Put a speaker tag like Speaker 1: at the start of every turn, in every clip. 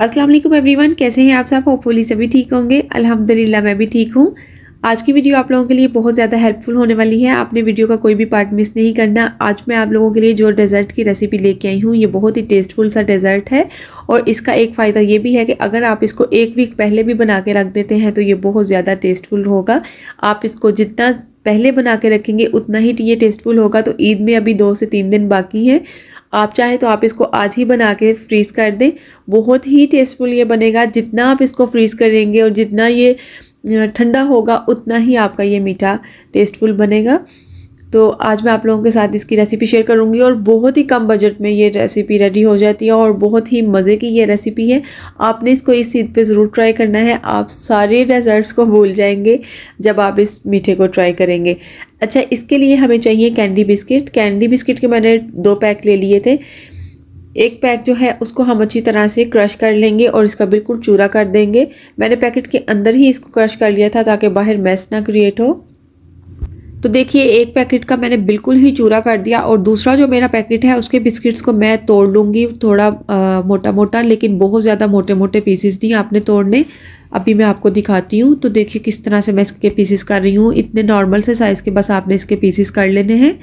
Speaker 1: अस्सलाम वालेकुम एवरीवन कैसे हैं आप सब होपफुली सभी ठीक होंगे अल्हम्दुलिल्लाह मैं भी ठीक हूँ आज की वीडियो आप लोगों के लिए बहुत ज़्यादा हेल्पफुल होने वाली है आपने वीडियो का कोई भी पार्ट मिस नहीं करना आज मैं आप लोगों के लिए जो डेज़र्ट की रेसिपी लेके आई हूँ ये बहुत ही टेस्टफुल सा डेज़र्ट है और इसका एक फ़ायदा ये भी है कि अगर आप इसको एक वीक पहले भी बना के रख देते हैं तो ये बहुत ज़्यादा टेस्टफुल होगा आप इसको जितना पहले बना के रखेंगे उतना ही ये टेस्टफुल होगा तो ईद में अभी दो से तीन दिन बाकी हैं आप चाहें तो आप इसको आज ही बना के फ्रीज़ कर दें बहुत ही टेस्टफुल ये बनेगा जितना आप इसको फ्रीज़ करेंगे और जितना ये ठंडा होगा उतना ही आपका ये मीठा टेस्टफुल बनेगा तो आज मैं आप लोगों के साथ इसकी रेसिपी शेयर करूंगी और बहुत ही कम बजट में ये रेसिपी रेडी हो जाती है और बहुत ही मज़े की ये रेसिपी है आपने इसको इस चीज़ पे ज़रूर ट्राई करना है आप सारे डेजर्ट्स को भूल जाएंगे जब आप इस मीठे को ट्राई करेंगे अच्छा इसके लिए हमें चाहिए कैंडी बिस्किट कैंडी बिस्किट के मैंने दो पैक ले लिए थे एक पैक जो है उसको हम अच्छी तरह से क्रश कर लेंगे और इसका बिल्कुल चूरा कर देंगे मैंने पैकेट के अंदर ही इसको क्रश कर लिया था ताकि बाहर मैस ना क्रिएट हो तो देखिए एक पैकेट का मैंने बिल्कुल ही चूरा कर दिया और दूसरा जो मेरा पैकेट है उसके बिस्किट्स को मैं तोड़ लूँगी थोड़ा आ, मोटा मोटा लेकिन बहुत ज़्यादा मोटे मोटे पीसेस नहीं आपने तोड़ने अभी मैं आपको दिखाती हूँ तो देखिए किस तरह से मैं इसके पीसेस कर रही हूँ इतने नॉर्मल से साइज़ के बस आपने इसके पीसेस कर लेने हैं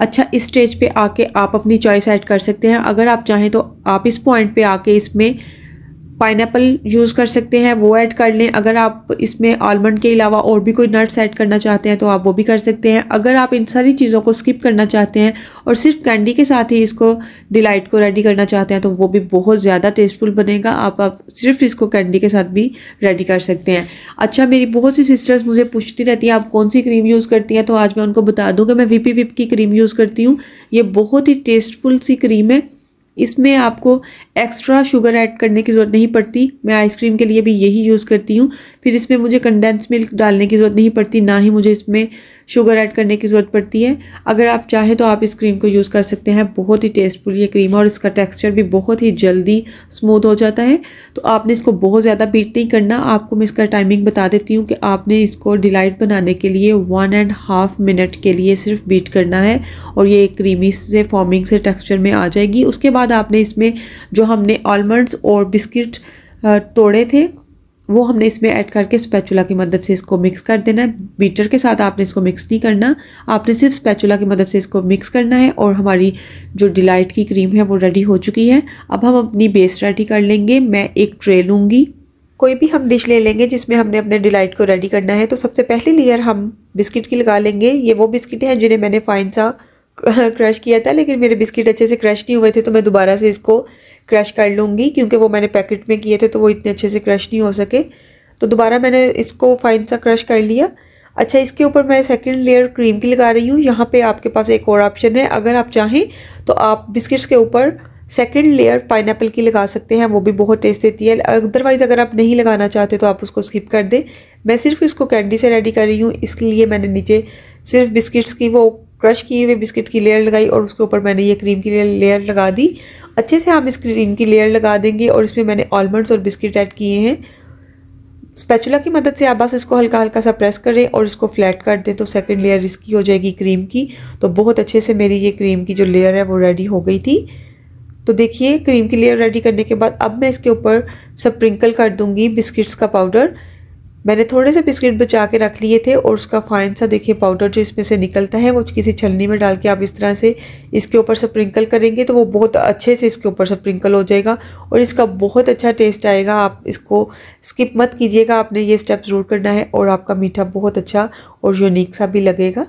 Speaker 1: अच्छा इस स्टेज पे आके आप अपनी चॉइस ऐड कर सकते हैं अगर आप चाहें तो आप इस पॉइंट पे आके इसमें पाइनएप्पल यूज़ कर सकते हैं वो ऐड कर लें अगर आप इसमें आलमंड के अलावा और भी कोई नट्स ऐड करना चाहते हैं तो आप वो भी कर सकते हैं अगर आप इन सारी चीज़ों को स्किप करना चाहते हैं और सिर्फ कैंडी के साथ ही इसको डिलाइट को रेडी करना चाहते हैं तो वो भी बहुत ज़्यादा टेस्टफुल बनेगा आप, आप सिर्फ इसको कैंडी के साथ भी रेडी कर सकते हैं अच्छा मेरी बहुत सी सिस्टर्स मुझे पूछती रहती हैं आप कौन सी क्रीम यूज़ करती हैं तो आज मैं उनको बता दूँ कि मैं वीपी विप की क्रीम यूज़ करती हूँ ये बहुत ही टेस्टफुल सी क्रीम है इसमें आपको एक्स्ट्रा शुगर ऐड करने की ज़रूरत नहीं पड़ती मैं आइसक्रीम के लिए भी यही यूज़ करती हूँ फिर इसमें मुझे कंडेंस मिल्क डालने की ज़रूरत नहीं पड़ती ना ही मुझे इसमें शुगर ऐड करने की ज़रूरत पड़ती है अगर आप चाहें तो आप इस क्रीम को यूज़ कर सकते हैं बहुत ही टेस्टफुल ये क्रीम है और इसका टेक्स्चर भी बहुत ही जल्दी स्मूथ हो जाता है तो आपने इसको बहुत ज़्यादा बीट नहीं करना आपको मैं इसका टाइमिंग बता देती हूँ कि आपने इसको डिलाइट बनाने के लिए वन एंड हाफ मिनट के लिए सिर्फ बीट करना है और ये क्रीमी से फॉर्मिंग से टेक्स्चर में आ जाएगी उसके बाद बाद आपने इसमें जो हमने आलमंड्स और बिस्किट तोड़े थे वो हमने इसमें ऐड करके स्पैचुला की मदद से इसको मिक्स कर देना है बीटर के साथ आपने इसको मिक्स नहीं करना आपने सिर्फ स्पैचुला की मदद से इसको मिक्स करना है और हमारी जो डिलाइट की क्रीम है वो रेडी हो चुकी है अब हम अपनी बेस रेडी कर लेंगे मैं एक ट्रे लूँगी कोई भी हम डिश ले लेंगे जिसमें हमने अपने डिलाइट को रेडी करना है तो सबसे पहली लेयर हम बिस्किट की लगा लेंगे ये वो बिस्किट हैं जिन्हें मैंने फाइन सा क्रश किया था लेकिन मेरे बिस्किट अच्छे से क्रश नहीं हुए थे तो मैं दोबारा से इसको क्रश कर लूँगी क्योंकि वो मैंने पैकेट में किए थे तो वो इतने अच्छे से क्रश नहीं हो सके तो दोबारा मैंने इसको फाइन सा क्रश कर लिया अच्छा इसके ऊपर मैं सेकंड लेयर क्रीम की लगा रही हूँ यहाँ पे आपके पास एक और ऑप्शन है अगर आप चाहें तो आप बिस्किट्स के ऊपर सेकंड लेयर पाइन की लगा सकते हैं वो भी बहुत टेस्ट देती है अदरवाइज़ अगर आप नहीं लगाना चाहते तो आप उसको स्किप कर दें मैं सिर्फ इसको कैंडी से रेडी कर रही हूँ इसलिए मैंने नीचे सिर्फ बिस्किट्स की वो क्रश किए हुए बिस्किट की लेयर लगाई और उसके ऊपर मैंने ये क्रीम की लेयर लगा दी अच्छे से हम इस क्रीम की लेयर लगा देंगे और इसमें मैंने ऑलमंड्स और बिस्किट ऐड किए हैं स्पैचुला की मदद से आप बस इसको हल्का हल्का सा प्रेस करें और इसको फ्लैट कर दें तो सेकंड लेयर इसकी हो जाएगी क्रीम की तो बहुत अच्छे से मेरी ये क्रीम की जो लेयर है वो रेडी हो गई थी तो देखिए क्रीम की लेयर रेडी करने के बाद अब मैं इसके ऊपर स्प्रिंकल कर दूंगी बिस्किट्स का पाउडर मैंने थोड़े से बिस्किट बचा के रख लिए थे और उसका फाइन सा देखिए पाउडर जो इसमें से निकलता है वो किसी छलनी में डाल के आप इस तरह से इसके ऊपर स्प्रिंकल करेंगे तो वो बहुत अच्छे से इसके ऊपर स्प्रिंकल हो जाएगा और इसका बहुत अच्छा टेस्ट आएगा आप इसको स्किप मत कीजिएगा आपने ये स्टेप ज़रूर करना है और आपका मीठा बहुत अच्छा और यूनिक सा भी लगेगा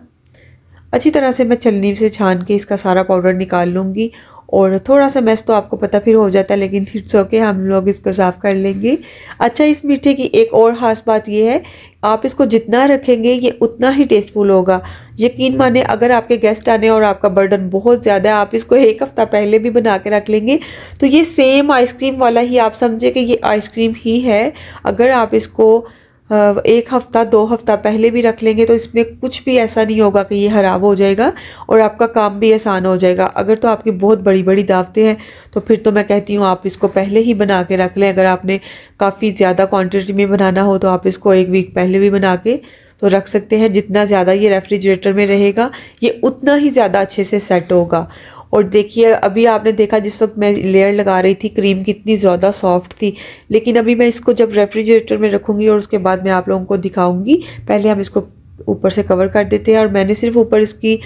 Speaker 1: अच्छी तरह से मैं छलनी से छान के इसका सारा पाउडर निकाल लूँगी और थोड़ा सा मैस तो आपको पता फिर हो जाता है लेकिन फिर सो के हम लोग इसको साफ़ कर लेंगे अच्छा इस मीठे की एक और ख़ास बात यह है आप इसको जितना रखेंगे ये उतना ही टेस्टफुल होगा यकीन माने अगर आपके गेस्ट आने और आपका बर्डन बहुत ज़्यादा है आप इसको एक हफ़्ता पहले भी बना के रख लेंगे तो ये सेम आइसक्रीम वाला ही आप समझे कि ये आइसक्रीम ही है अगर आप इसको एक हफ़्ता दो हफ़्ता पहले भी रख लेंगे तो इसमें कुछ भी ऐसा नहीं होगा कि ये ख़राब हो जाएगा और आपका काम भी आसान हो जाएगा अगर तो आपकी बहुत बड़ी बड़ी दावतें हैं तो फिर तो मैं कहती हूँ आप इसको पहले ही बना के रख लें अगर आपने काफ़ी ज़्यादा क्वांटिटी में बनाना हो तो आप इसको एक वीक पहले भी बना के तो रख सकते हैं जितना ज़्यादा ये रेफ्रिजरेटर में रहेगा ये उतना ही ज़्यादा अच्छे से सेट होगा और देखिए अभी आपने देखा जिस वक्त मैं लेयर लगा रही थी क्रीम कितनी ज़्यादा सॉफ्ट थी लेकिन अभी मैं इसको जब रेफ्रिजरेटर में रखूँगी और उसके बाद मैं आप लोगों को दिखाऊँगी पहले हम इसको ऊपर से कवर कर देते हैं और मैंने सिर्फ ऊपर इसकी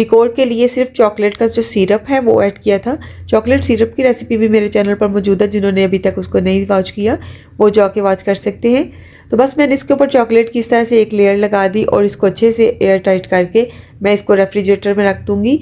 Speaker 1: डिकोर के लिए सिर्फ चॉकलेट का जो सिरप है वो ऐड किया था चॉकलेट सिरप की रेसिपी भी मेरे चैनल पर मौजूद है जिन्होंने अभी तक उसको नहीं वॉच किया वो जाके वॉच कर सकते हैं तो बस मैंने इसके ऊपर चॉकलेट की इस तरह से एक लेयर लगा दी और इसको अच्छे से एयर टाइट करके मैं इसको रेफ्रिजरेटर में रख दूँगी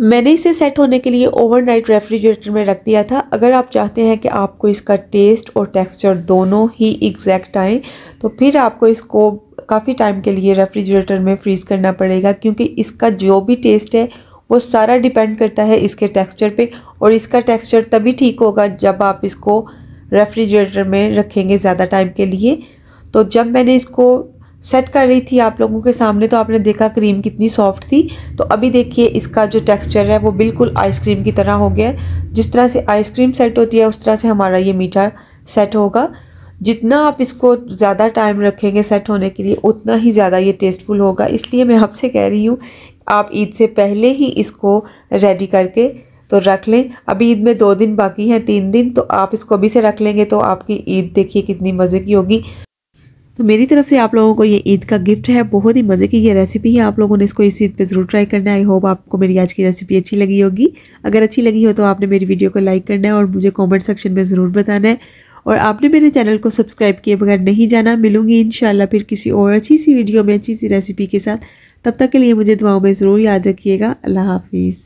Speaker 1: मैंने इसे सेट होने के लिए ओवरनाइट रेफ्रिजरेटर में रख दिया था अगर आप चाहते हैं कि आपको इसका टेस्ट और टेक्सचर दोनों ही एग्जैक्ट आए तो फिर आपको इसको काफ़ी टाइम के लिए रेफ्रिजरेटर में फ्रीज़ करना पड़ेगा क्योंकि इसका जो भी टेस्ट है वो सारा डिपेंड करता है इसके टेक्सचर पे और इसका टेक्सचर तभी ठीक होगा जब आप इसको रेफ्रिजरेटर में रखेंगे ज़्यादा टाइम के लिए तो जब मैंने इसको सेट कर रही थी आप लोगों के सामने तो आपने देखा क्रीम कितनी सॉफ्ट थी तो अभी देखिए इसका जो टेक्सचर है वो बिल्कुल आइसक्रीम की तरह हो गया है जिस तरह से आइसक्रीम सेट होती है उस तरह से हमारा ये मीठा सेट होगा जितना आप इसको ज़्यादा टाइम रखेंगे सेट होने के लिए उतना ही ज़्यादा ये टेस्टफुल होगा इसलिए मैं आपसे कह रही हूँ आप ईद से पहले ही इसको रेडी करके तो रख लें अभी ईद में दो दिन बाकी हैं तीन दिन तो आप इसको अभी से रख लेंगे तो आपकी ईद देखिए कितनी मज़े की होगी तो मेरी तरफ से आप लोगों को ये ईद का गिफ्ट है बहुत ही मज़े की ये रेसिपी है आप लोगों ने इसको इस ईद पे ज़रूर ट्राई करना है आई होप आपको मेरी आज की रेसिपी अच्छी लगी होगी अगर अच्छी लगी हो तो आपने मेरी वीडियो को लाइक करना है और मुझे कमेंट सेक्शन में ज़रूर बताना है और आपने मेरे चैनल को सब्सक्राइब किए बगैर नहीं जाना मिलूंगी इन फिर किसी और अच्छी सी वीडियो में अच्छी सी रेसिपी के साथ तब तक के लिए मुझे दुआओं में ज़रूर याद रखिएगा अल्लाह हाफिज़